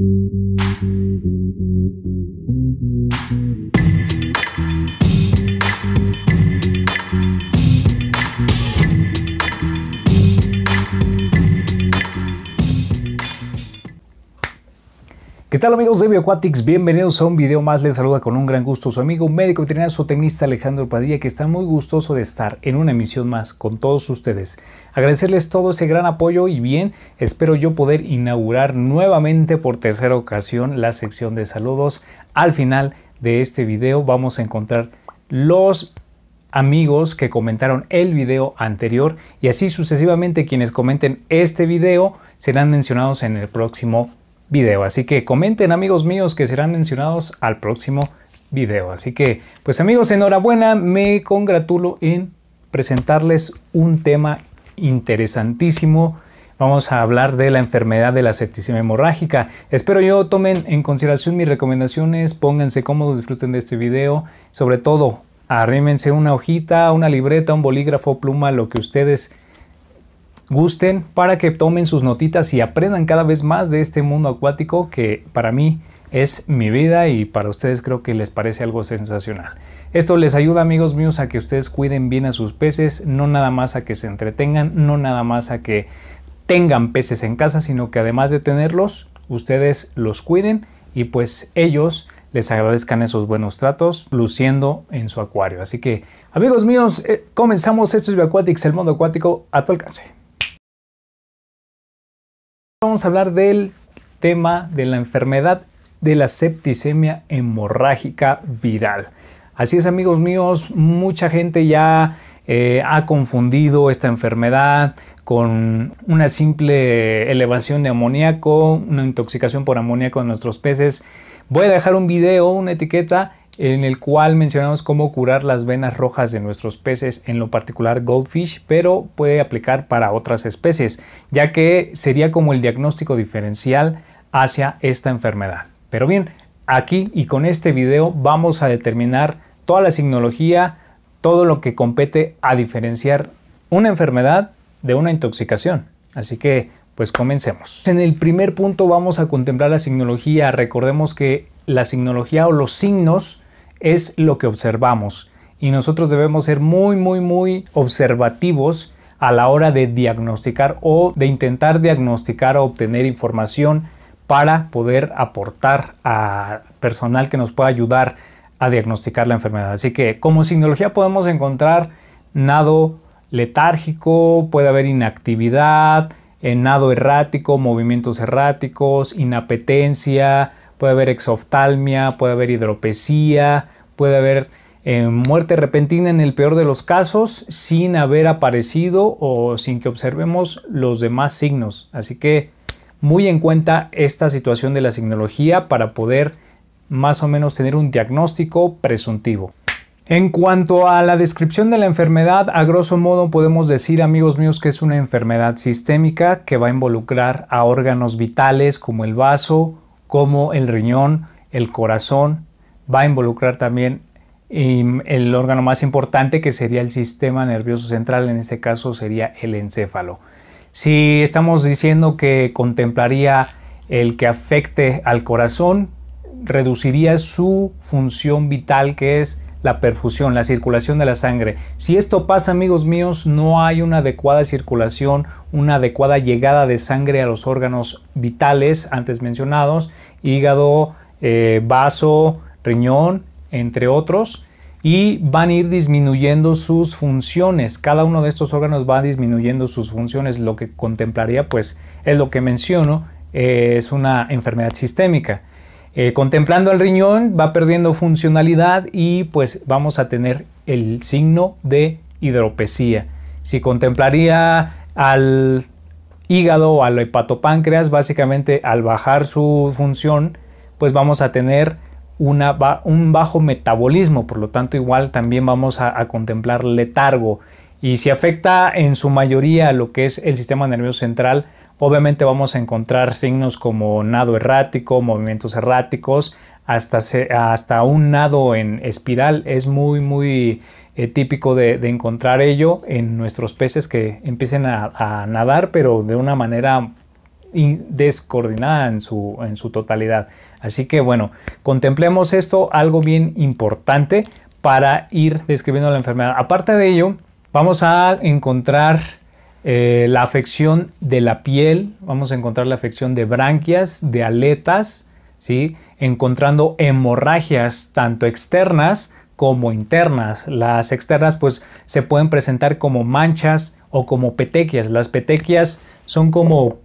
Mm-hmm. Hola amigos de Bioquatics, Bienvenidos a un video más. Les saluda con un gran gusto su amigo médico veterinario zootecnista Alejandro Padilla que está muy gustoso de estar en una emisión más con todos ustedes. Agradecerles todo ese gran apoyo y bien, espero yo poder inaugurar nuevamente por tercera ocasión la sección de saludos. Al final de este video vamos a encontrar los amigos que comentaron el video anterior y así sucesivamente quienes comenten este video serán mencionados en el próximo video. Así que comenten amigos míos que serán mencionados al próximo video. Así que pues amigos, enhorabuena, me congratulo en presentarles un tema interesantísimo. Vamos a hablar de la enfermedad de la septicemia hemorrágica. Espero yo tomen en consideración mis recomendaciones, pónganse cómodos, disfruten de este video, sobre todo arrímense una hojita, una libreta, un bolígrafo, pluma, lo que ustedes gusten para que tomen sus notitas y aprendan cada vez más de este mundo acuático que para mí es mi vida y para ustedes creo que les parece algo sensacional. Esto les ayuda amigos míos a que ustedes cuiden bien a sus peces, no nada más a que se entretengan, no nada más a que tengan peces en casa, sino que además de tenerlos, ustedes los cuiden y pues ellos les agradezcan esos buenos tratos luciendo en su acuario. Así que amigos míos, eh, comenzamos esto es el mundo acuático a tu alcance a hablar del tema de la enfermedad de la septicemia hemorrágica viral. Así es amigos míos, mucha gente ya eh, ha confundido esta enfermedad con una simple elevación de amoníaco, una intoxicación por amoníaco en nuestros peces. Voy a dejar un video, una etiqueta en el cual mencionamos cómo curar las venas rojas de nuestros peces, en lo particular goldfish, pero puede aplicar para otras especies, ya que sería como el diagnóstico diferencial hacia esta enfermedad. Pero bien, aquí y con este video vamos a determinar toda la signología, todo lo que compete a diferenciar una enfermedad de una intoxicación. Así que, pues comencemos. En el primer punto vamos a contemplar la signología. Recordemos que la signología o los signos es lo que observamos y nosotros debemos ser muy, muy, muy observativos a la hora de diagnosticar o de intentar diagnosticar o obtener información para poder aportar a personal que nos pueda ayudar a diagnosticar la enfermedad. Así que como sinología podemos encontrar nado letárgico, puede haber inactividad, eh, nado errático, movimientos erráticos, inapetencia, puede haber exoftalmia, puede haber hidropesía, puede haber eh, muerte repentina en el peor de los casos sin haber aparecido o sin que observemos los demás signos. Así que muy en cuenta esta situación de la signología para poder más o menos tener un diagnóstico presuntivo. En cuanto a la descripción de la enfermedad, a grosso modo podemos decir, amigos míos, que es una enfermedad sistémica que va a involucrar a órganos vitales como el vaso, como el riñón, el corazón, va a involucrar también em, el órgano más importante que sería el sistema nervioso central, en este caso sería el encéfalo. Si estamos diciendo que contemplaría el que afecte al corazón, reduciría su función vital que es la perfusión, la circulación de la sangre. Si esto pasa, amigos míos, no hay una adecuada circulación, una adecuada llegada de sangre a los órganos vitales antes mencionados, hígado, eh, vaso, riñón, entre otros, y van a ir disminuyendo sus funciones. Cada uno de estos órganos va disminuyendo sus funciones. Lo que contemplaría, pues, es lo que menciono, eh, es una enfermedad sistémica. Eh, contemplando al riñón va perdiendo funcionalidad y pues vamos a tener el signo de hidropesía. Si contemplaría al hígado o al hepatopáncreas, básicamente al bajar su función, pues vamos a tener un bajo metabolismo, por lo tanto igual también vamos a, a contemplar letargo. Y si afecta en su mayoría lo que es el sistema nervioso central, Obviamente vamos a encontrar signos como nado errático, movimientos erráticos, hasta, hasta un nado en espiral. Es muy, muy eh, típico de, encontrar ello en nuestros peces que empiecen a, nadar, pero de una manera descoordinada en su, en su totalidad. Así que bueno, contemplemos esto, algo bien importante para ir describiendo la enfermedad. Aparte de ello, vamos a encontrar eh, la afección de la piel, vamos a encontrar la afección de branquias, de aletas, ¿sí? encontrando hemorragias tanto externas como internas. Las externas pues se pueden presentar como manchas o como petequias. Las petequias son como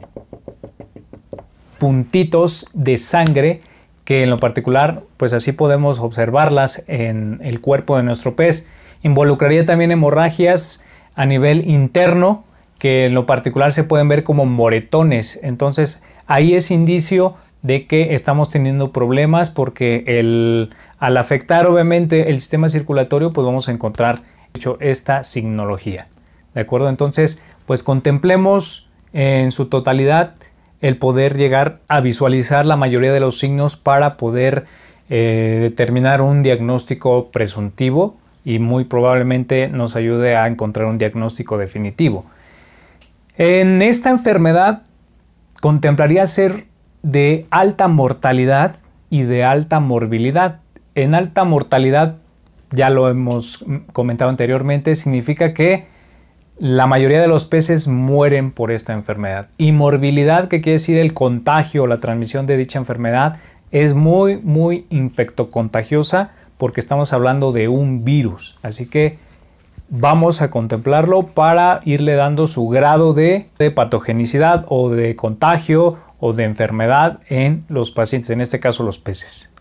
puntitos de sangre que en lo particular pues así podemos observarlas en el cuerpo de nuestro pez. Involucraría también hemorragias a nivel interno que en lo particular se pueden ver como moretones. Entonces ahí es indicio de que estamos teniendo problemas porque al afectar obviamente el sistema circulatorio, pues vamos a encontrar hecho esta signología. ¿De acuerdo? Entonces, pues contemplemos en su totalidad el poder llegar a visualizar la mayoría de los signos para poder eh, determinar un diagnóstico presuntivo y muy probablemente nos ayude a encontrar un diagnóstico definitivo. En esta enfermedad contemplaría ser de alta mortalidad y de alta morbilidad. En alta mortalidad, ya lo hemos comentado anteriormente, significa que la mayoría de los peces mueren por esta enfermedad. Y morbilidad, que quiere decir el contagio o la transmisión de dicha enfermedad, es muy, muy infectocontagiosa porque estamos hablando de un virus. Así que vamos a contemplarlo para irle dando su grado de, patogenicidad o de contagio o de enfermedad en los pacientes, en este caso los peces.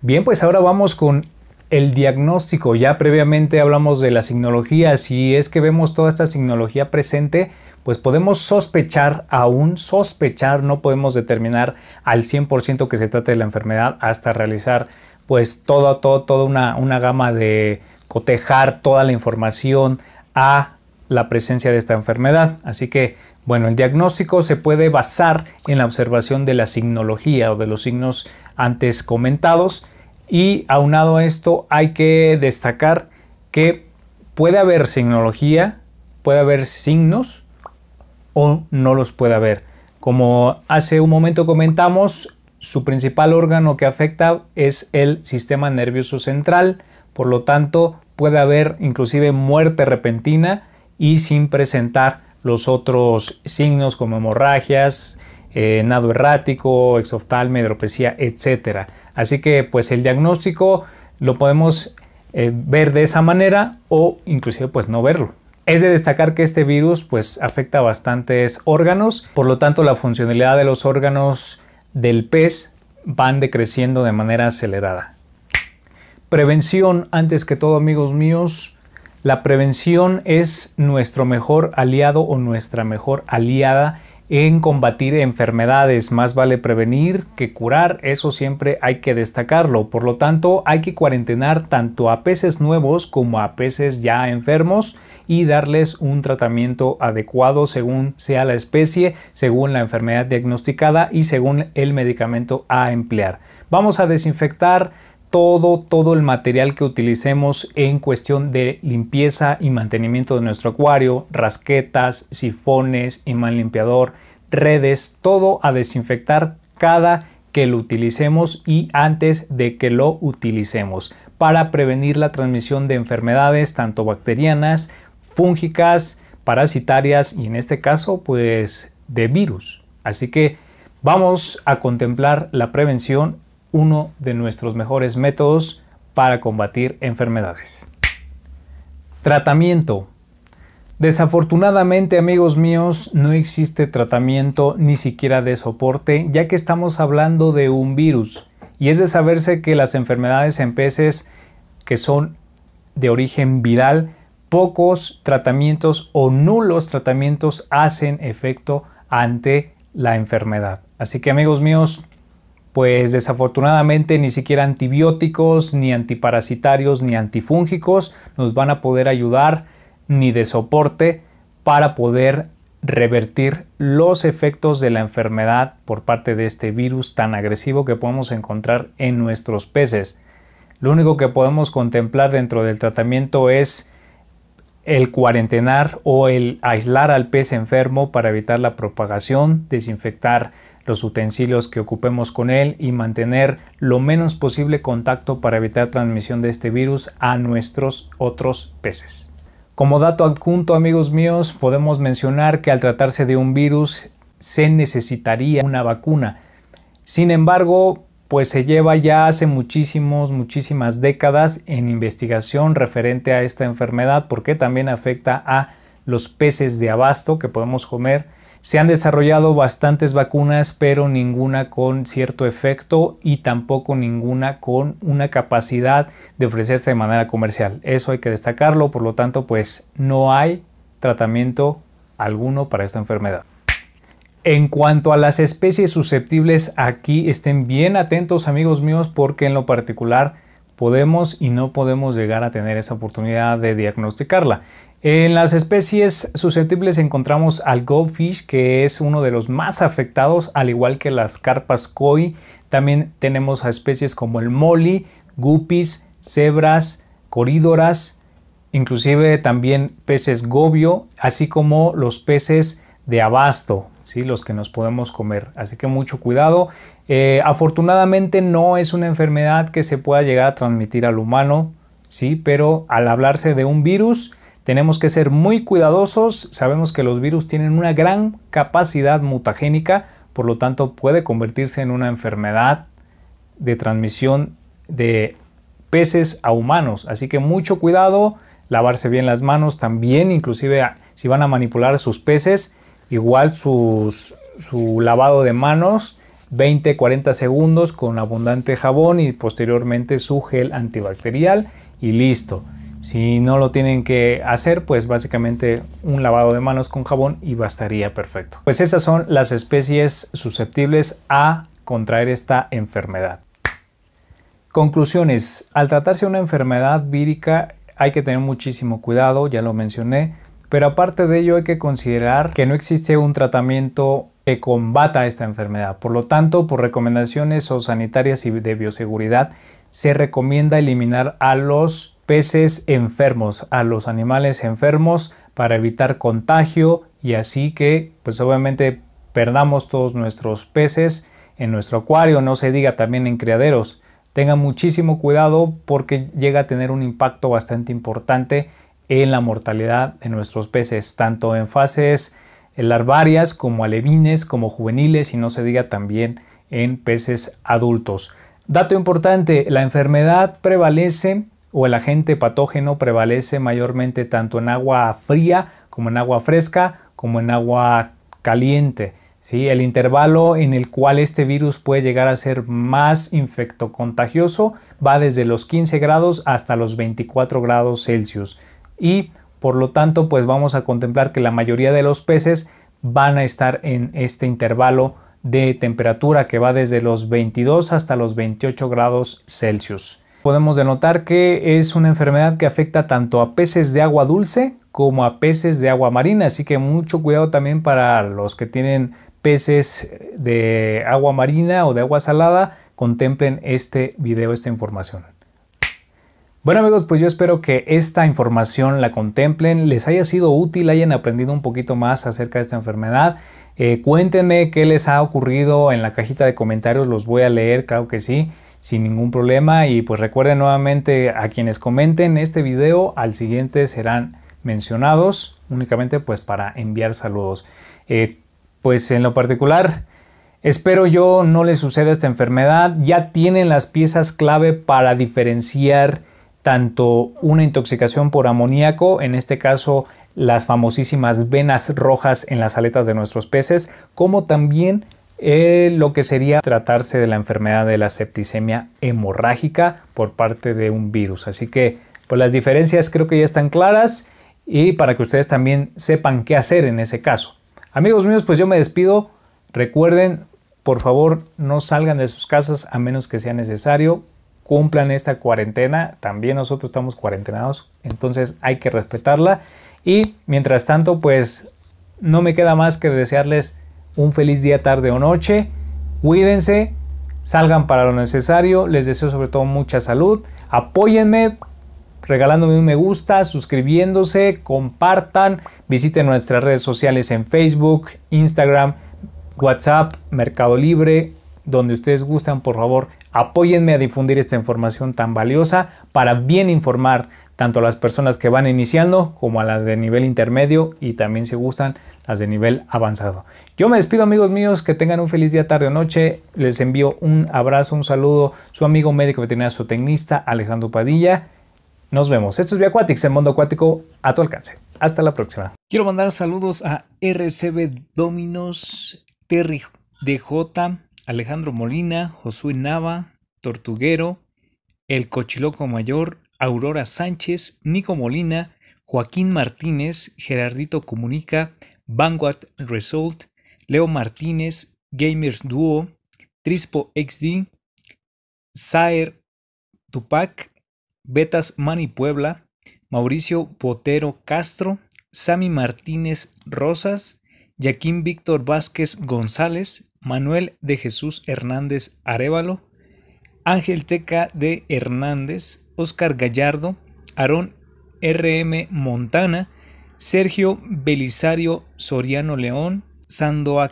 Bien, pues ahora vamos con el diagnóstico. Ya previamente hablamos de la signología. Si es que vemos toda esta signología presente, pues podemos sospechar, aún sospechar, no podemos determinar al 100% que se trate de la enfermedad hasta realizar pues toda, toda una, una gama de, cotejar toda la información a la presencia de esta enfermedad. Así que, bueno, el diagnóstico se puede basar en la observación de la signología o de los signos antes comentados y aunado a esto hay que destacar que puede haber signología, puede haber signos o no los puede haber. Como hace un momento comentamos, su principal órgano que afecta es el sistema nervioso central, por lo tanto, puede haber inclusive muerte repentina y sin presentar los otros signos como hemorragias, eh, nado errático, exoftalme, hidropesía, etc. Así que pues el diagnóstico lo podemos eh, ver de esa manera o inclusive pues no verlo. Es de destacar que este virus pues afecta bastantes órganos, por lo tanto la funcionalidad de los órganos del pez van decreciendo de manera acelerada. Prevención, antes que todo amigos míos, la prevención es nuestro mejor aliado o nuestra mejor aliada en combatir enfermedades. Más vale prevenir que curar, eso siempre hay que destacarlo. Por lo tanto, hay que cuarentenar tanto a peces nuevos como a peces ya enfermos y darles un tratamiento adecuado según sea la especie, según la enfermedad diagnosticada y según el medicamento a emplear. Vamos a desinfectar todo, todo el material que utilicemos en cuestión de limpieza y mantenimiento de nuestro acuario, rasquetas, sifones, imán limpiador, redes, todo a desinfectar cada que lo utilicemos y antes de que lo utilicemos para prevenir la transmisión de enfermedades tanto bacterianas, fúngicas, parasitarias y en este caso pues de virus. Así que vamos a contemplar la prevención uno de nuestros mejores métodos para combatir enfermedades. Tratamiento. Desafortunadamente amigos míos no existe tratamiento ni siquiera de soporte ya que estamos hablando de un virus y es de saberse que las enfermedades en peces que son de origen viral pocos tratamientos o nulos tratamientos hacen efecto ante la enfermedad. Así que amigos míos pues desafortunadamente ni siquiera antibióticos, ni antiparasitarios, ni antifúngicos nos van a poder ayudar ni de soporte para poder revertir los efectos de la enfermedad por parte de este virus tan agresivo que podemos encontrar en nuestros peces. Lo único que podemos contemplar dentro del tratamiento es el cuarentenar o el aislar al pez enfermo para evitar la propagación, desinfectar los utensilios que ocupemos con él y mantener lo menos posible contacto para evitar transmisión de este virus a nuestros otros peces. Como dato adjunto, amigos míos, podemos mencionar que al tratarse de un virus se necesitaría una vacuna. Sin embargo, pues se lleva ya hace muchísimos, muchísimas décadas en investigación referente a esta enfermedad porque también afecta a los peces de abasto que podemos comer se han desarrollado bastantes vacunas, pero ninguna con cierto efecto y tampoco ninguna con una capacidad de ofrecerse de manera comercial. Eso hay que destacarlo, por lo tanto, pues no hay tratamiento alguno para esta enfermedad. En cuanto a las especies susceptibles, aquí estén bien atentos amigos míos porque en lo particular podemos y no podemos llegar a tener esa oportunidad de diagnosticarla. En las especies susceptibles encontramos al goldfish, que es uno de los más afectados, al igual que las carpas koi. También tenemos a especies como el molly, guppies, cebras, corídoras, inclusive también peces gobio, así como los peces de abasto, ¿sí? los que nos podemos comer. Así que mucho cuidado. Eh, afortunadamente no es una enfermedad que se pueda llegar a transmitir al humano, ¿sí? pero al hablarse de un virus, tenemos que ser muy cuidadosos, sabemos que los virus tienen una gran capacidad mutagénica, por lo tanto puede convertirse en una enfermedad de transmisión de peces a humanos, así que mucho cuidado, lavarse bien las manos también, inclusive si van a manipular sus peces, igual su lavado de manos 20-40 segundos con abundante jabón y posteriormente su gel antibacterial y listo. Si no lo tienen que hacer, pues básicamente un lavado de manos con jabón y bastaría perfecto. Pues esas son las especies susceptibles a contraer esta enfermedad. Conclusiones. Al tratarse una enfermedad vírica hay que tener muchísimo cuidado, ya lo mencioné, pero aparte de ello hay que considerar que no existe un tratamiento que combata esta enfermedad. Por lo tanto, por recomendaciones o sanitarias y de bioseguridad, se recomienda eliminar a los peces enfermos, a los animales enfermos para evitar contagio y así que pues obviamente perdamos todos nuestros peces en nuestro acuario, no se diga también en criaderos. Tengan muchísimo cuidado porque llega a tener un impacto bastante importante en la mortalidad de nuestros peces, tanto en fases larvarias como alevines, como juveniles y no se diga también en peces adultos. Dato importante, la enfermedad prevalece o el agente patógeno prevalece mayormente tanto en agua fría como en agua fresca como en agua caliente. ¿sí? El intervalo en el cual este virus puede llegar a ser más infectocontagioso va desde los 15 grados hasta los 24 grados Celsius y por lo tanto pues vamos a contemplar que la mayoría de los peces van a estar en este intervalo de temperatura que va desde los 22 hasta los 28 grados Celsius. Podemos denotar que es una enfermedad que afecta tanto a peces de agua dulce como a peces de agua marina, así que mucho cuidado también para los que tienen peces de agua marina o de agua salada, contemplen este video, esta información. Bueno amigos, pues yo espero que esta información la contemplen, les haya sido útil, hayan aprendido un poquito más acerca de esta enfermedad. Eh, cuéntenme qué les ha ocurrido en la cajita de comentarios, los voy a leer, claro que sí sin ningún problema y pues recuerden nuevamente a quienes comenten este video al siguiente serán mencionados únicamente pues para enviar saludos. Eh, pues en lo particular espero yo no les suceda esta enfermedad. Ya tienen las piezas clave para diferenciar tanto una intoxicación por amoníaco, en este caso las famosísimas venas rojas en las aletas de nuestros peces, como también eh, lo que sería tratarse de la enfermedad de la septicemia hemorrágica por parte de un virus. Así que pues las diferencias creo que ya están claras y para que ustedes también sepan qué hacer en ese caso. Amigos míos, pues yo me despido. Recuerden, por favor, no salgan de sus casas a menos que sea necesario. Cumplan esta cuarentena. También nosotros estamos cuarentenados, entonces hay que respetarla. Y mientras tanto, pues no me queda más que desearles un feliz día, tarde o noche. Cuídense, salgan para lo necesario. Les deseo sobre todo mucha salud. Apóyenme regalándome un me gusta, suscribiéndose, compartan, visiten nuestras redes sociales en Facebook, Instagram, WhatsApp, Mercado Libre, donde ustedes gustan, por favor, apóyenme a difundir esta información tan valiosa para bien informar tanto a las personas que van iniciando como a las de nivel intermedio y también se si gustan las de nivel avanzado. Yo me despido amigos míos, que tengan un feliz día, tarde o noche. Les envío un abrazo, un saludo, su amigo médico veterinario su tecnista, Alejandro Padilla. Nos vemos. Esto es Biacuatics el mundo acuático a tu alcance. Hasta la próxima. Quiero mandar saludos a RCB Dominos, Terry DJ, Alejandro Molina, Josué Nava, Tortuguero, El Cochiloco Mayor, Aurora Sánchez, Nico Molina, Joaquín Martínez, Gerardito Comunica, Vanguard Result, Leo Martínez, Gamers Duo, Trispo XD, Saer Tupac, Betas Manipuebla, Puebla, Mauricio Potero Castro, Sami Martínez Rosas, Jaquín Víctor Vázquez González, Manuel de Jesús Hernández Arevalo, Ángel Teca de Hernández, Oscar Gallardo, Aarón RM Montana, Sergio Belisario Soriano León,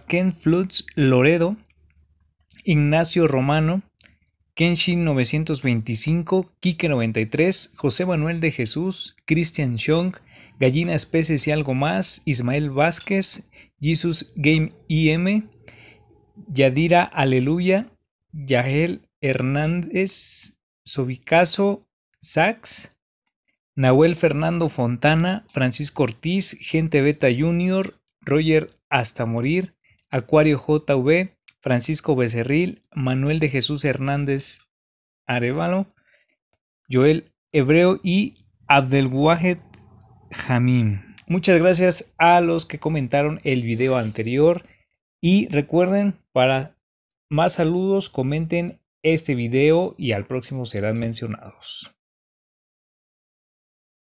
Ken Flutz Loredo, Ignacio Romano, Kenshin 925, Kike 93, José Manuel de Jesús, Christian Chong, Gallina Especies y algo más, Ismael Vázquez, Jesus Game IM, Yadira Aleluya, Yael Hernández, Sobicaso, Sachs Nahuel Fernando Fontana, Francisco Ortiz, Gente Beta Junior, Roger Hasta Morir, Acuario JV, Francisco Becerril, Manuel de Jesús Hernández Arevalo, Joel Hebreo y Abdelwahed Jamín. Muchas gracias a los que comentaron el video anterior y recuerden para más saludos comenten este video y al próximo serán mencionados.